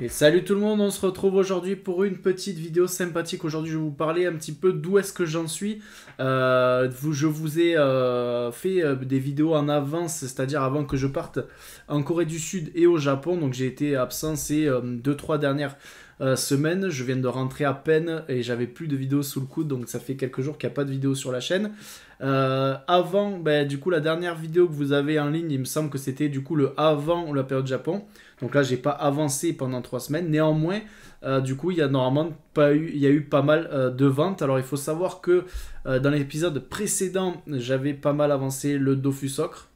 Et salut tout le monde, on se retrouve aujourd'hui pour une petite vidéo sympathique. Aujourd'hui, je vais vous parler un petit peu d'où est-ce que j'en suis. Euh, je vous ai euh, fait euh, des vidéos en avance, c'est-à-dire avant que je parte en Corée du Sud et au Japon. Donc j'ai été absent ces 2-3 dernières euh, semaine. Je viens de rentrer à peine et j'avais plus de vidéos sous le coude, donc ça fait quelques jours qu'il n'y a pas de vidéos sur la chaîne. Euh, avant, ben, du coup, la dernière vidéo que vous avez en ligne, il me semble que c'était du coup le avant la période Japon. Donc là, j'ai pas avancé pendant trois semaines. Néanmoins, euh, du coup, il y a normalement pas eu, il y a eu pas mal de ventes. Alors, il faut savoir que dans l'épisode précédent, j'avais pas mal avancé le Dofus Ocre.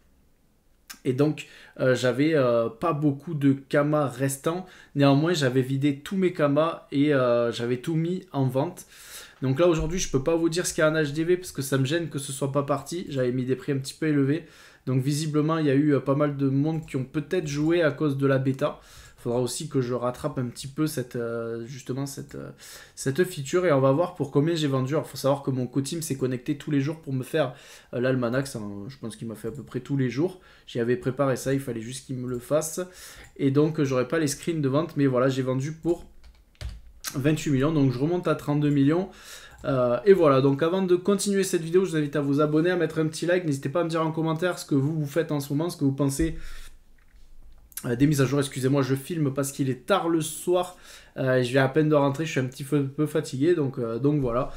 Et donc, euh, j'avais euh, pas beaucoup de kamas restants. Néanmoins, j'avais vidé tous mes kamas et euh, j'avais tout mis en vente. Donc là, aujourd'hui, je peux pas vous dire ce qu'il y a en HDV parce que ça me gêne que ce soit pas parti. J'avais mis des prix un petit peu élevés. Donc visiblement, il y a eu pas mal de monde qui ont peut-être joué à cause de la bêta. Il faudra aussi que je rattrape un petit peu cette, euh, justement cette, euh, cette feature et on va voir pour combien j'ai vendu. Il faut savoir que mon co-team s'est connecté tous les jours pour me faire euh, l'almanach. Euh, je pense qu'il m'a fait à peu près tous les jours. J'y avais préparé ça, il fallait juste qu'il me le fasse. Et donc, j'aurais pas les screens de vente, mais voilà, j'ai vendu pour 28 millions. Donc, je remonte à 32 millions. et voilà, donc avant de continuer cette vidéo, je vous invite à vous abonner, à mettre un petit like. N'hésitez pas à me dire en commentaire ce que vous faites en ce moment, ce que vous pensez euh, des mises à jour, excusez-moi, je filme parce qu'il est tard le soir. Euh, et je viens à peine de rentrer, je suis un petit peu, fatigué, euh, donc, voilà.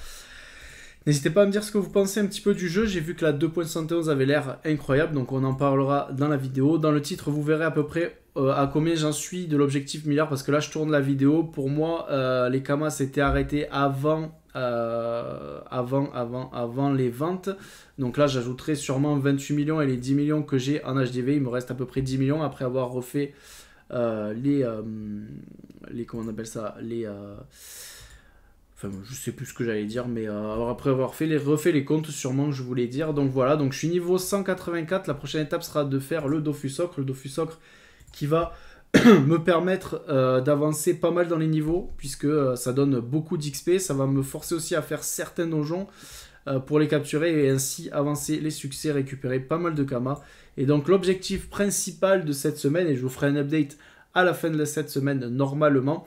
N'hésitez pas à me dire ce que vous pensez un petit peu du jeu. J'ai vu que la 2.71 avait l'air incroyable, donc on en parlera dans la vidéo. Dans le titre, vous verrez à peu près à combien j'en suis de l'objectif milliard, parce que là, je tourne la vidéo. Pour moi, les camas s'étaient arrêtés avant euh, avant, avant, avant les ventes. Donc là, j'ajouterai sûrement 28 millions et les 10 millions que j'ai en HDV. Il me reste à peu près 10 millions après avoir refait euh, les, euh, les. Comment on appelle ça Les. Enfin, je sais plus ce que j'allais dire, mais après avoir fait les, refait les comptes, sûrement, je voulais dire. Donc voilà, donc je suis niveau 184. La prochaine étape sera de faire le dofusocre Le dofusocre qui va me permettre euh, d'avancer pas mal dans les niveaux, puisque euh, ça donne beaucoup d'XP, ça va me forcer aussi à faire certains donjons euh, pour les capturer et ainsi avancer les succès, récupérer pas mal de kamas. Et donc l'objectif principal de cette semaine, et je vous ferai un update à la fin de cette semaine normalement,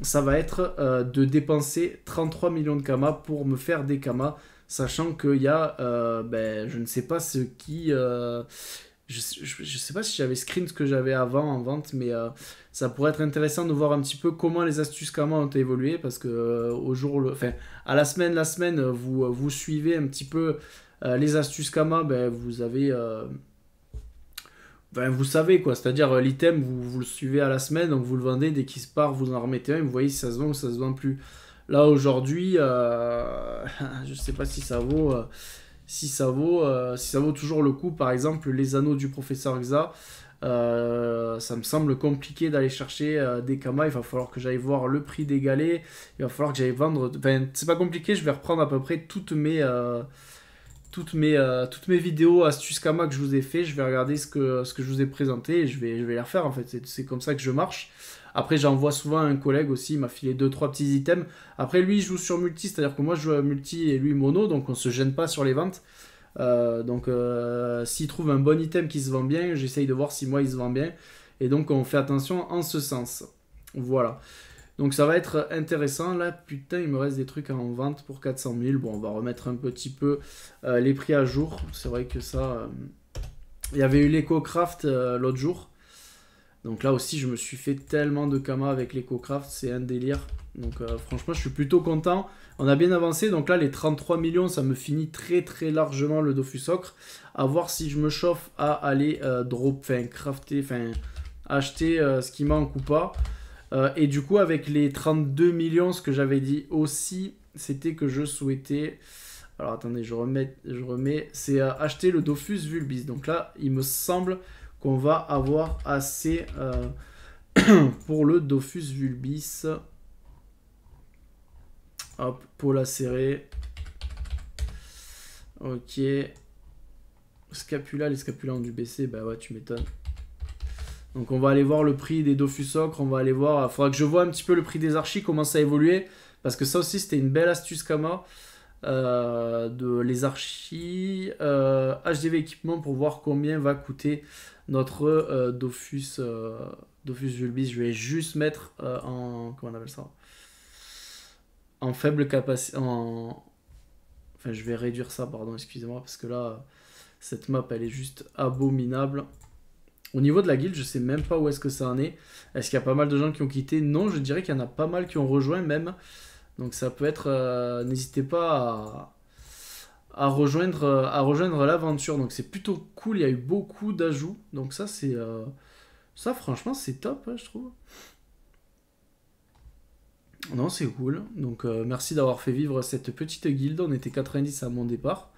ça va être de dépenser 33 millions de kamas pour me faire des kamas, sachant qu'il y a, ben, je ne sais pas ce qui je, je, sais pas si j'avais screen ce que j'avais avant en vente, mais euh, ça pourrait être intéressant de voir un petit peu comment les astuces Kama ont évolué parce que euh, au jour, à la semaine, la semaine, euh, vous, vous suivez un petit peu les astuces Kama, ben, vous avez. Ben, vous savez quoi, c'est-à-dire l'item, vous, le suivez à la semaine, donc vous le vendez, dès qu'il se part, vous en remettez un vous voyez si ça se vend ou ça se vend plus. Là aujourd'hui, je sais pas si ça vaut si ça vaut, euh, si ça vaut toujours le coup. Par exemple, les anneaux du professeur Xa, euh, ça me semble compliqué d'aller chercher euh, des kamas. Il va falloir que j'aille voir le prix des galets. Il va falloir que j'aille vendre. Enfin, c'est pas compliqué. Je vais reprendre à peu près toutes mes, toutes mes, euh, toutes mes vidéos astuces Kama que je vous ai fait, je vais regarder ce que, ce que je vous ai présenté et je vais, je vais les refaire en fait. C'est comme ça que je marche. Après, j'envoie souvent un collègue aussi, il m'a filé 2-3 petits items. Après, lui, il joue sur multi, c'est-à-dire que moi, je joue à multi et lui, mono, donc on se gêne pas sur les ventes. Euh, donc, euh, s'il trouve un bon item qui se vend bien, j'essaye de voir si moi, il se vend bien. Et donc, on fait attention en ce sens. Voilà. Donc ça va être intéressant. Là, putain, il me reste des trucs en vente pour 400 000. Bon, on va remettre un petit peu euh, les prix à jour. C'est vrai que ça... Euh, il y avait eu l'EcoCraft craft euh, l'autre jour. Donc là aussi, je me suis fait tellement de kama avec l'EcoCraft. C'est un délire. Donc franchement, je suis plutôt content. On a bien avancé. Donc là, les 33 millions, ça me finit très très largement le dofusocre socre. À voir si je me chauffe à aller drop, enfin crafter, enfin acheter ce qui manque ou pas. Euh, et du coup, avec les 32 millions, ce que j'avais dit aussi, c'était que je souhaitais. Alors attendez, je remets. Je remets. C'est euh, acheter le Dofus Vulbis. Donc là, il me semble qu'on va avoir assez euh, pour le Dofus Vulbis. Hop, pour la serrer. Ok. Scapula, les scapula ont du baisser. Bah ouais, tu m'étonnes. Donc on va aller voir le prix des Dofus Ocre, on va aller voir, il euh, faudra que je vois un petit peu le prix des archis, comment ça a parce que ça aussi c'était une belle astuce Kama, euh, de les archis, HDV euh, équipement pour voir combien va coûter notre Dofus, Dofus Vulbis, je vais juste mettre en, comment on appelle ça, en faible capacité, en... enfin je vais réduire ça, pardon, excusez-moi, parce que là, cette map elle est juste abominable. Au niveau de la guilde, je sais même pas où est-ce que ça en est. Est-ce qu'il y a pas mal de gens qui ont quitté Non, je dirais qu'il y en a pas mal qui ont rejoint même. Donc ça peut être... Euh, n'hésitez pas à, rejoindre, euh, à rejoindre l'aventure. Donc c'est plutôt cool, il y a eu beaucoup d'ajouts. Donc ça c'est... Euh, ça franchement c'est top, hein, je trouve. Non, c'est cool. Donc merci d'avoir fait vivre cette petite guilde. On était 90 à mon départ.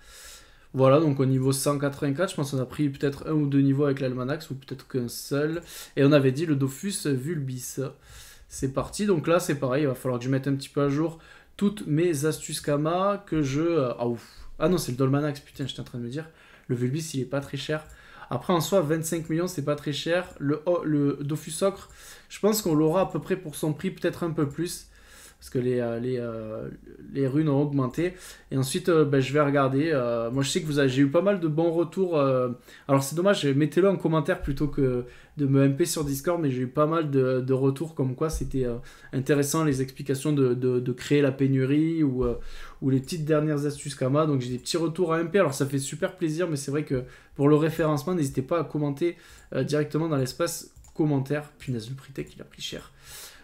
Voilà, donc au niveau 184, je pense qu'on a pris peut-être un ou deux niveaux avec l'Almanax, ou peut-être qu'un seul. Et on avait dit le Dofus Vulbis. C'est parti, donc là c'est pareil, il va falloir que je mette un petit peu à jour toutes mes astuces Kama que je... Euh, ah, ah non, c'est le Dolmanax, putain, j'étais en train de me dire. Le Vulbis, il est pas très cher. Après, en soi, 25 millions, c'est pas très cher. Le, le Dofus Ocre, je pense qu'on l'aura à peu près pour son prix, peut-être un peu plus parce que les, euh, euh, les, runes ont augmenté. Et ensuite, euh, ben, je vais regarder. moi, je sais que vous j'ai eu pas mal de bons retours. alors, c'est dommage, mettez-le en commentaire plutôt que de me MP sur Discord, mais j'ai eu pas mal de, retours comme quoi c'était intéressant les explications de, créer la pénurie ou, ou les petites dernières astuces Kama. Donc, j'ai des petits retours à MP. Alors, ça fait super plaisir, mais c'est vrai que pour le référencement, n'hésitez pas à commenter directement dans l'espace commentaire. Punaise, le prix il a pris cher.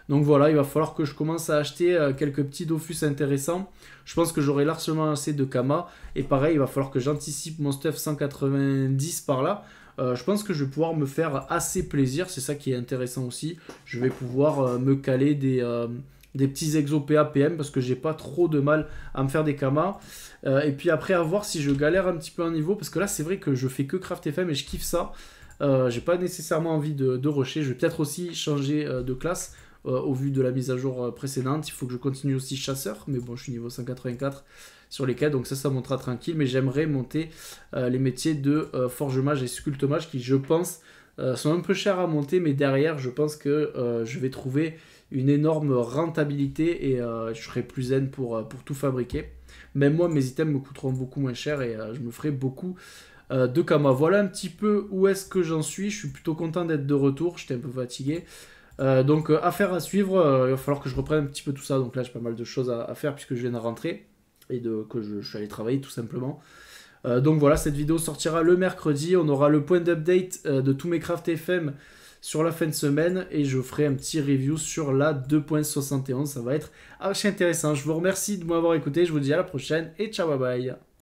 Donc voilà, il va falloir que je commence à acheter euh, quelques petits Dofus intéressants. Je pense que j'aurai largement assez de Kama. Et pareil, il va falloir que j'anticipe mon stuff 190 par là. Euh, je pense que je vais pouvoir me faire assez plaisir. C'est ça qui est intéressant aussi. Je vais pouvoir euh, me caler des, petits exo PAPM parce que j'ai pas trop de mal à me faire des kamas. et puis après, à voir si je galère un petit peu en niveau. Parce que là, c'est vrai que je fais que Craft FM et je kiffe ça. j'ai pas nécessairement envie de, de rusher. Je vais peut-être aussi changer de classe euh, au vu de la mise à jour euh, précédente. Il faut que je continue aussi chasseur, mais bon, je suis niveau 184 sur les cas, donc ça, ça montera tranquille. Mais j'aimerais monter euh, les métiers de forge forgemage et sculptomage, qui, je pense, sont un peu chers à monter, mais derrière, je pense que je vais trouver une énorme rentabilité et je serai plus zen pour, pour tout fabriquer. Même moi, mes items me coûteront beaucoup moins cher et je me ferai beaucoup de Kama. Voilà un petit peu où est-ce que j'en suis. Je suis plutôt content d'être de retour. J'étais un peu fatigué. Euh, donc, euh, affaire à suivre. Euh, il va falloir que je reprenne un petit peu tout ça. Donc là, j'ai pas mal de choses à, faire puisque je viens de rentrer et de, que je, suis allé travailler tout simplement. donc voilà, cette vidéo sortira le mercredi. On aura le point d'update de tous mes Craft FM sur la fin de semaine et je ferai un petit review sur la 2.71. Ça va être assez intéressant. Je vous remercie de m'avoir écouté. Je vous dis à la prochaine et ciao bye bye.